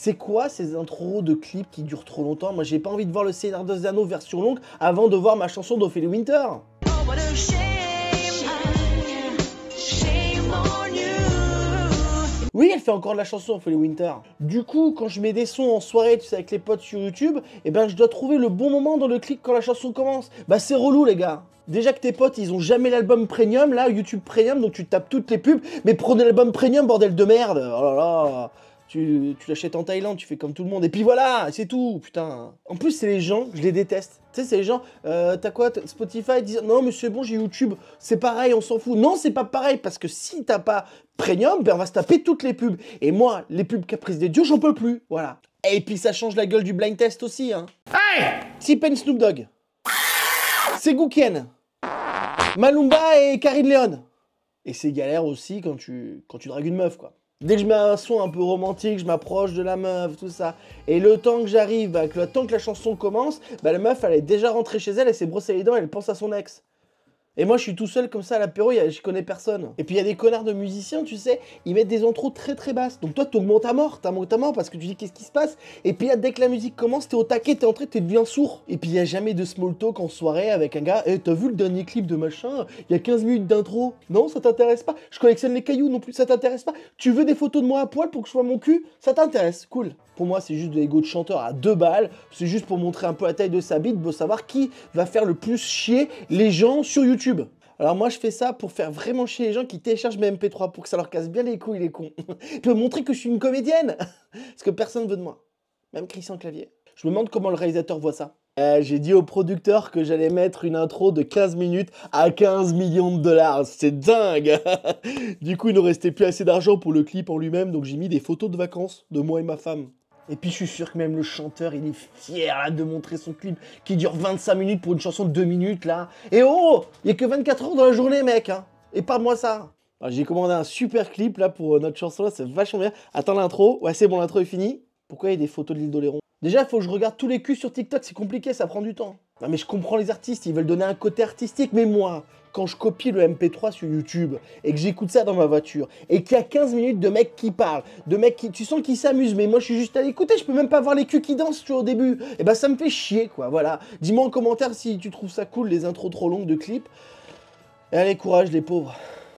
C'est quoi ces intros de clips qui durent trop longtemps Moi, j'ai pas envie de voir le de Zano version longue avant de voir ma chanson d'Ophélie Winter. Oh, oui, elle fait encore de la chanson, Ophélie Winter. Du coup, quand je mets des sons en soirée, tu sais, avec les potes sur YouTube, eh ben, je dois trouver le bon moment dans le clip quand la chanson commence. Bah, c'est relou, les gars. Déjà que tes potes, ils ont jamais l'album premium, là, YouTube premium, donc tu tapes toutes les pubs, mais prenez l'album premium, bordel de merde. Oh là là tu, l'achètes en Thaïlande, tu fais comme tout le monde, et puis voilà, c'est tout, putain. En plus, c'est les gens, je les déteste. Tu sais, c'est les gens, euh, t'as quoi Spotify disent non, mais c'est bon, j'ai YouTube, c'est pareil, on s'en fout. Non, c'est pas pareil, parce que si t'as pas premium, ben on va se taper toutes les pubs. Et moi, les pubs Caprice des Dieux, j'en peux plus, voilà. Et puis ça change la gueule du blind test aussi, hein. Hey Tipen Snoop Dogg. C'est Gukien. Malumba et Karine Leon. Et c'est galère aussi quand tu, quand tu dragues une meuf, quoi. Dès que je mets un son un peu romantique, je m'approche de la meuf, tout ça. Et le temps que j'arrive, bah, le temps que la chanson commence, bah, la meuf, elle est déjà rentrée chez elle, elle s'est brossée les dents, elle pense à son ex. Et moi, je suis tout seul comme ça à l'apéro, je connais personne. Et puis, il y a des connards de musiciens, tu sais, ils mettent des intros très très basses. Donc, toi, tu t'augmentes à mort, t'augmentes à mort parce que tu dis qu'est-ce qui se passe. Et puis, dès que la musique commence, t'es au taquet, t'es entré, t'es bien sourd. Et puis, il n'y a jamais de small talk en soirée avec un gars. Eh, t'as vu le dernier clip de machin Il y a 15 minutes d'intro. Non, ça t'intéresse pas. Je collectionne les cailloux non plus, ça t'intéresse pas. Tu veux des photos de moi à poil pour que je sois mon cul Ça t'intéresse, cool. Pour moi, c'est juste de l'ego de chanteur à deux balles. C'est juste pour montrer un peu la taille de sa bite, pour savoir qui va faire le plus chier les gens sur YouTube. Alors moi je fais ça pour faire vraiment chier les gens qui téléchargent mes MP3 pour que ça leur casse bien les couilles les cons. je peut montrer que je suis une comédienne. Parce que personne veut de moi. Même Christian Clavier. Je me demande comment le réalisateur voit ça. Euh, j'ai dit au producteur que j'allais mettre une intro de 15 minutes à 15 millions de dollars. C'est dingue Du coup, il ne restait plus assez d'argent pour le clip en lui-même, donc j'ai mis des photos de vacances de moi et ma femme. Et puis je suis sûr que même le chanteur, il est fier de montrer son clip qui dure 25 minutes pour une chanson de 2 minutes là. Et oh, il n'y a que 24 heures dans la journée mec, hein. Et pas moi ça. Ah, j'ai commandé un super clip là pour euh, notre chanson là, c'est vachement bien. Attends l'intro, ouais c'est bon l'intro est fini. Pourquoi il y a des photos de l'île d'Oléron Déjà, il faut que je regarde tous les culs sur TikTok, c'est compliqué, ça prend du temps. Non mais je comprends les artistes, ils veulent donner un côté artistique, mais moi, quand je copie le MP3 sur YouTube et que j'écoute ça dans ma voiture et qu'il y a 15 minutes de mecs qui parlent, de mecs qui tu sens qu'ils s'amusent mais moi je suis juste à l'écouter, je peux même pas voir les culs qui dansent tu vois, au début. Et eh bah ben, ça me fait chier quoi, voilà. Dis-moi en commentaire si tu trouves ça cool les intros trop longues de clips. allez courage les pauvres.